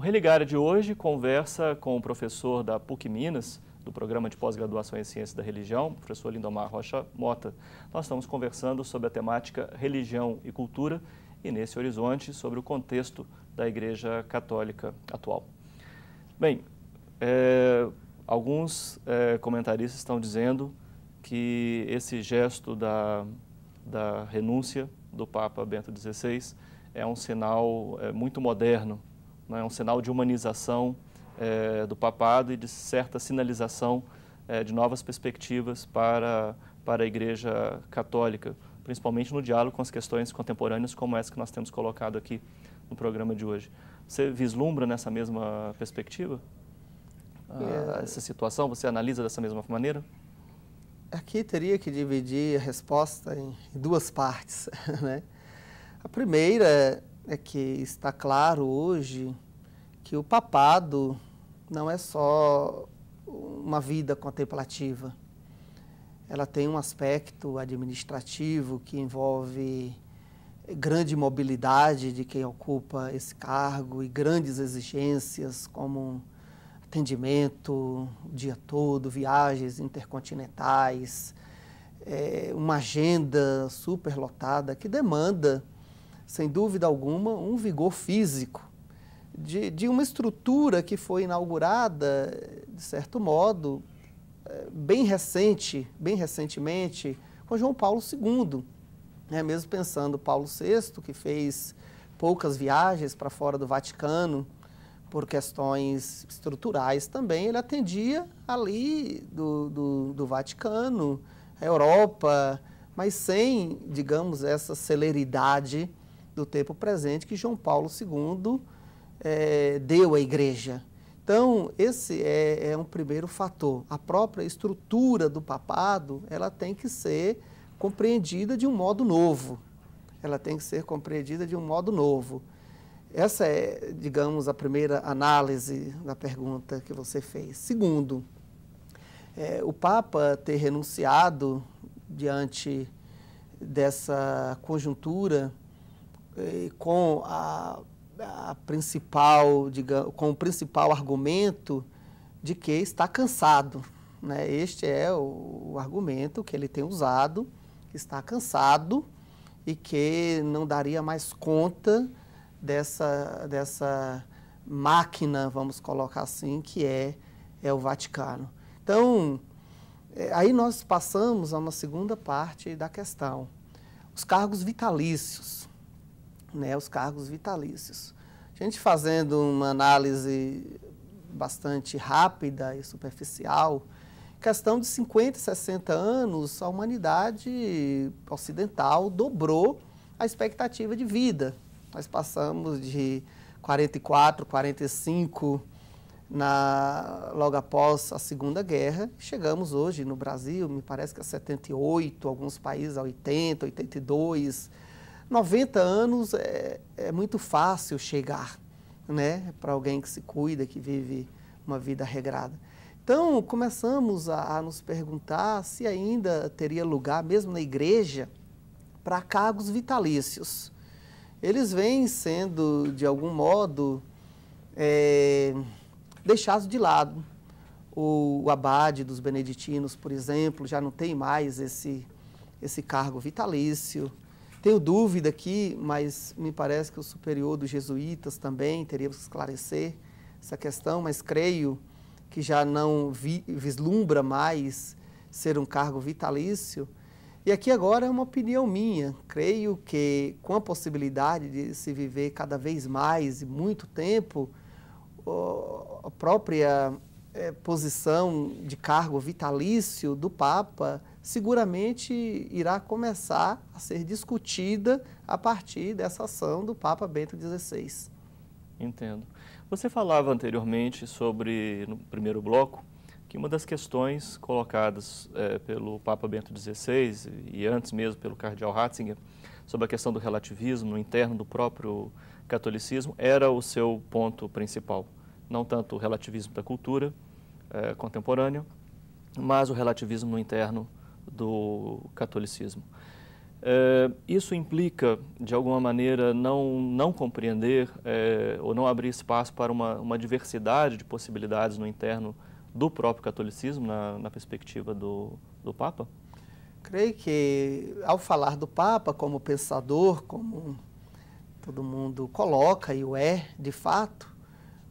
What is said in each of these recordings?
O Religário de hoje conversa com o professor da PUC Minas, do Programa de Pós-Graduação em Ciência da Religião, professor Lindomar Rocha Mota. Nós estamos conversando sobre a temática religião e cultura e, nesse horizonte, sobre o contexto da Igreja Católica atual. Bem, é, alguns é, comentaristas estão dizendo que esse gesto da, da renúncia do Papa Bento XVI é um sinal é, muito moderno né, um sinal de humanização é, do papado e de certa sinalização é, de novas perspectivas para, para a Igreja Católica, principalmente no diálogo com as questões contemporâneas como essa que nós temos colocado aqui no programa de hoje. Você vislumbra nessa mesma perspectiva? Ah, é. essa situação, você analisa dessa mesma maneira? Aqui teria que dividir a resposta em duas partes. Né? A primeira é é que está claro hoje que o papado não é só uma vida contemplativa. Ela tem um aspecto administrativo que envolve grande mobilidade de quem ocupa esse cargo e grandes exigências como atendimento o dia todo, viagens intercontinentais, é, uma agenda superlotada que demanda sem dúvida alguma, um vigor físico de, de uma estrutura que foi inaugurada, de certo modo, eh, bem recente, bem recentemente, com João Paulo II. Né? mesmo pensando Paulo VI, que fez poucas viagens para fora do Vaticano, por questões estruturais também, ele atendia ali do, do, do Vaticano, a Europa, mas sem, digamos, essa celeridade do tempo presente que João Paulo II é, deu à igreja. Então, esse é, é, um primeiro fator. A própria estrutura do papado, ela tem que ser compreendida de um modo novo. Ela tem que ser compreendida de um modo novo. Essa é, digamos, a primeira análise da pergunta que você fez. Segundo, é, o Papa ter renunciado diante dessa conjuntura com a, a principal, digamos, com o principal argumento de que está cansado. Né? Este é o, o argumento que ele tem usado, está cansado e que não daria mais conta dessa, dessa máquina, vamos colocar assim, que é, é o Vaticano. Então, é, aí nós passamos a uma segunda parte da questão. Os cargos vitalícios né, os cargos vitalícios. A gente fazendo uma análise bastante rápida e superficial, questão de 50, 60 anos, a humanidade ocidental dobrou a expectativa de vida. Nós passamos de 44, 45 na, logo após a Segunda Guerra. Chegamos hoje no Brasil, me parece que é a 78, alguns países a 80, 82. 90 anos é, é muito fácil chegar, né? Para alguém que se cuida, que vive uma vida regrada. Então, começamos a, a nos perguntar se ainda teria lugar, mesmo na igreja, para cargos vitalícios. Eles vêm sendo, de algum modo, é, deixados de lado. O, o, abade dos beneditinos, por exemplo, já não tem mais esse, esse cargo vitalício. Tenho dúvida aqui, mas me parece que o superior dos jesuítas também teria que esclarecer essa questão, mas creio que já não vi, vislumbra mais ser um cargo vitalício. E aqui agora é uma opinião minha. Creio que com a possibilidade de se viver cada vez mais e muito tempo, a própria eh, posição de cargo vitalício do Papa seguramente irá começar a ser discutida a partir dessa ação do Papa Bento XVI. Entendo. Você falava anteriormente sobre, no primeiro bloco, que uma das questões colocadas é, pelo Papa Bento XVI e antes mesmo pelo Cardeal Ratzinger sobre a questão do relativismo no interno do próprio catolicismo era o seu ponto principal. Não tanto o relativismo da cultura é, contemporânea, mas o relativismo no interno do catolicismo. É, isso implica, de alguma maneira, não, não compreender é, ou não abrir espaço para uma, uma diversidade de possibilidades no interno do próprio catolicismo, na, na perspectiva do, do Papa? Creio que, ao falar do Papa como pensador, como todo mundo coloca e o é de fato,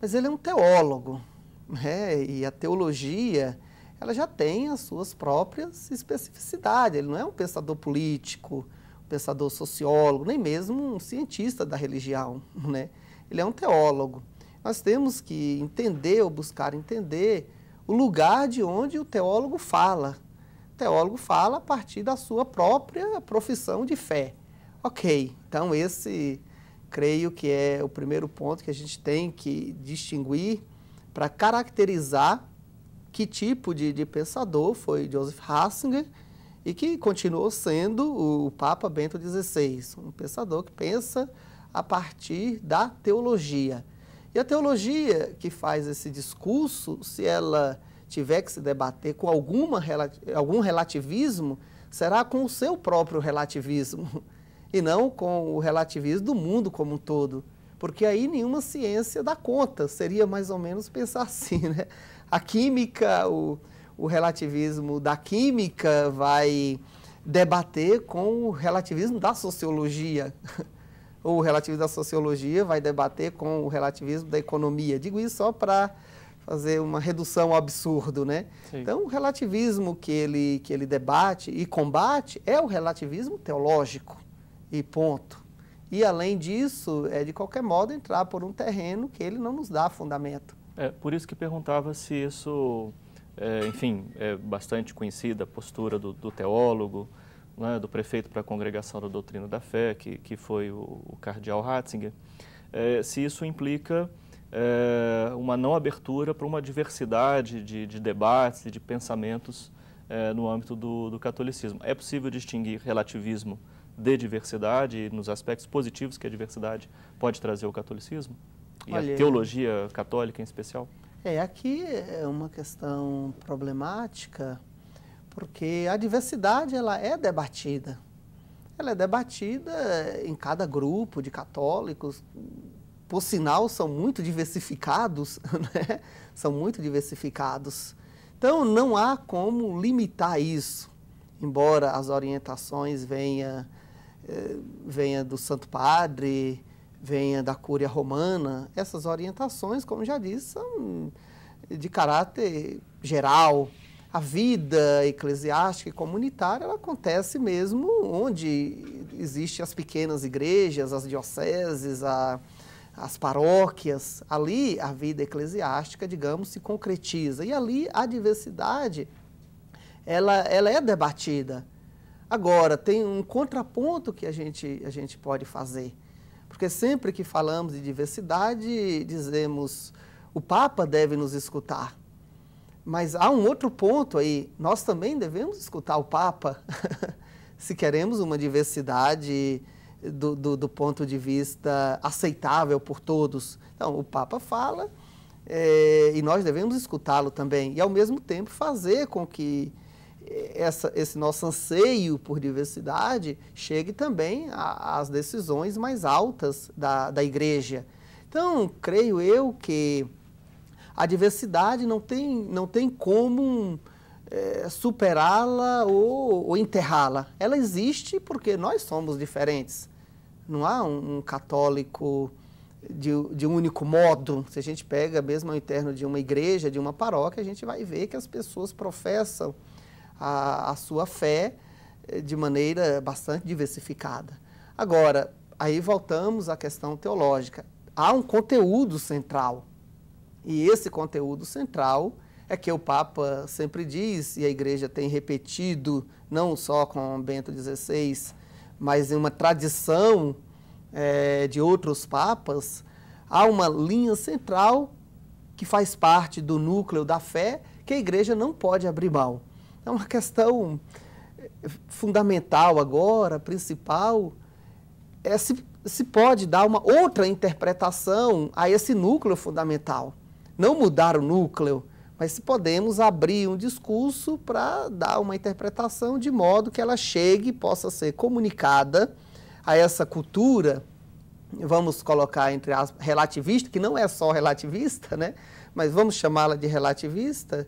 mas ele é um teólogo, né? e a teologia ela já tem as suas próprias especificidades. Ele não é um pensador político, um pensador sociólogo, nem mesmo um cientista da religião, né? Ele é um teólogo. Nós temos que entender ou buscar entender o lugar de onde o teólogo fala. O teólogo fala a partir da sua própria profissão de fé. Ok, então esse creio que é o primeiro ponto que a gente tem que distinguir para caracterizar que tipo de, de pensador foi Joseph Ratzinger e que continuou sendo o Papa Bento XVI, um pensador que pensa a partir da teologia. E a teologia que faz esse discurso, se ela tiver que se debater com alguma, algum relativismo, será com o seu próprio relativismo e não com o relativismo do mundo como um todo. Porque aí nenhuma ciência dá conta, seria mais ou menos pensar assim, né? a química, o, o relativismo da química vai debater com o relativismo da sociologia. Ou o relativismo da sociologia vai debater com o relativismo da economia. Digo isso só para fazer uma redução ao absurdo, né? Sim. Então, o relativismo que ele, que ele debate e combate é o relativismo teológico, e ponto. E, além disso, é de qualquer modo entrar por um terreno que ele não nos dá fundamento. É, por isso que perguntava se isso, é, enfim, é bastante conhecida a postura do, do teólogo, né, do prefeito para a Congregação da Doutrina da Fé, que, que foi o, o cardeal Ratzinger, é, se isso implica é, uma não abertura para uma diversidade de, de debates e de pensamentos é, no âmbito do, do catolicismo. É possível distinguir relativismo de diversidade nos aspectos positivos que a diversidade pode trazer ao catolicismo? E Olha, a teologia católica em especial? É, aqui é uma questão problemática, porque a diversidade ela é debatida. Ela é debatida em cada grupo de católicos, por sinal, são muito diversificados, né? são muito diversificados. Então, não há como limitar isso, embora as orientações venha, eh, venha do Santo Padre, venha da Cúria Romana, essas orientações, como já disse, são de caráter geral. A vida eclesiástica e comunitária ela acontece mesmo onde existem as pequenas igrejas, as dioceses, a, as paróquias. Ali a vida eclesiástica, digamos, se concretiza. E ali a diversidade ela, ela é debatida. Agora, tem um contraponto que a gente, a gente pode fazer porque sempre que falamos de diversidade, dizemos o Papa deve nos escutar. Mas há um outro ponto aí, nós também devemos escutar o Papa se queremos uma diversidade do, do, do, ponto de vista aceitável por todos. Então, o Papa fala é, e nós devemos escutá-lo também, e ao mesmo tempo fazer com que essa, esse nosso anseio por diversidade chegue também às decisões mais altas da, da igreja. Então, creio eu que a diversidade não tem, não tem como é, superá-la ou, ou enterrá-la. Ela existe porque nós somos diferentes. Não há um, um católico de, de, um único modo. Se a gente pega mesmo ao interno de uma igreja, de uma paróquia, a gente vai ver que as pessoas professam a, a sua fé eh, de maneira bastante diversificada. Agora, aí voltamos à questão teológica. Há um conteúdo central. E esse conteúdo central é que o Papa sempre diz, e a Igreja tem repetido, não só com Bento XVI, mas em uma tradição é, de outros papas, há uma linha central que faz parte do núcleo da fé que a Igreja não pode abrir mão. É uma questão fundamental agora, principal, é se, se pode dar uma outra interpretação a esse núcleo fundamental. Não mudar o núcleo, mas se podemos abrir um discurso para dar uma interpretação de modo que ela chegue, possa ser comunicada a essa cultura, vamos colocar entre as relativista, que não é só relativista, né? mas vamos chamá-la de relativista,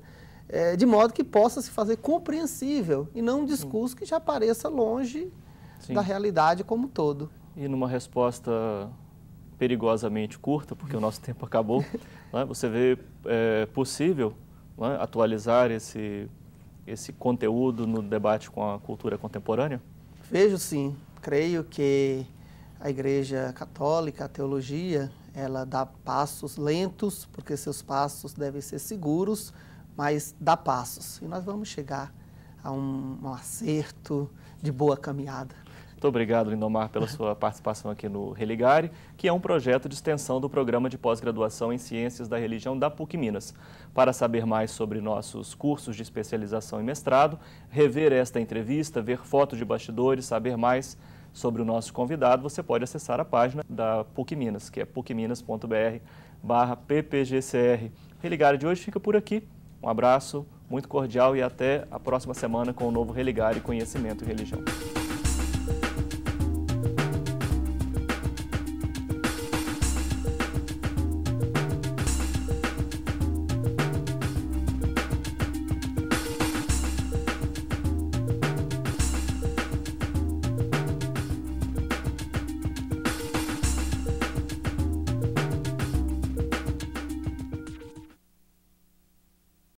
é, de modo que possa se fazer compreensível e não um discurso que já pareça longe Sim. da realidade como um todo. E numa resposta perigosamente curta, porque o nosso tempo acabou, né, você vê é, possível né, atualizar esse, esse conteúdo no debate com a cultura contemporânea? Vejo sim. Creio que a Igreja Católica, a teologia, ela dá passos lentos, porque seus passos devem ser seguros, mas dá passos. E nós vamos chegar a um, um acerto de boa caminhada. Muito obrigado, Lindomar, pela sua participação aqui no Religare, que é um projeto de extensão do Programa de Pós-Graduação em Ciências da Religião da PUC Minas. Para saber mais sobre nossos cursos de especialização e mestrado, rever esta entrevista, ver fotos de bastidores, saber mais sobre o nosso convidado, você pode acessar a página da PUC Minas, que é pucminas.br barra ppgcr. Religare de hoje fica por aqui. Um abraço muito cordial e até a próxima semana com o novo Religar e Conhecimento e Religião.